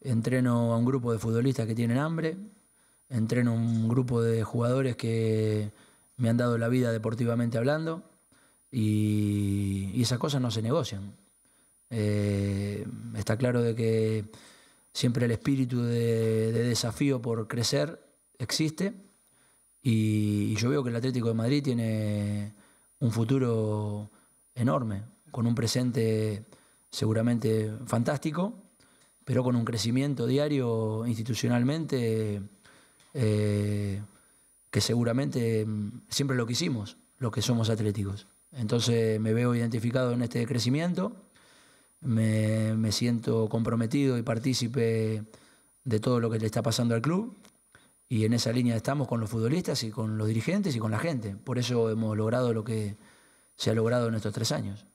entreno a un grupo de futbolistas que tienen hambre, entreno a un grupo de jugadores que me han dado la vida deportivamente hablando y, esas cosas no se negocian. Eh, está claro de que siempre el espíritu de, desafío por crecer existe y, yo veo que el Atlético de Madrid tiene un futuro enorme, con un presente seguramente fantástico pero con un crecimiento diario institucionalmente eh, que seguramente mm, siempre lo quisimos hicimos, los que somos atléticos. Entonces me veo identificado en este crecimiento, me, me siento comprometido y partícipe de todo lo que le está pasando al club y en esa línea estamos con los futbolistas y con los dirigentes y con la gente. Por eso hemos logrado lo que se ha logrado en estos tres años.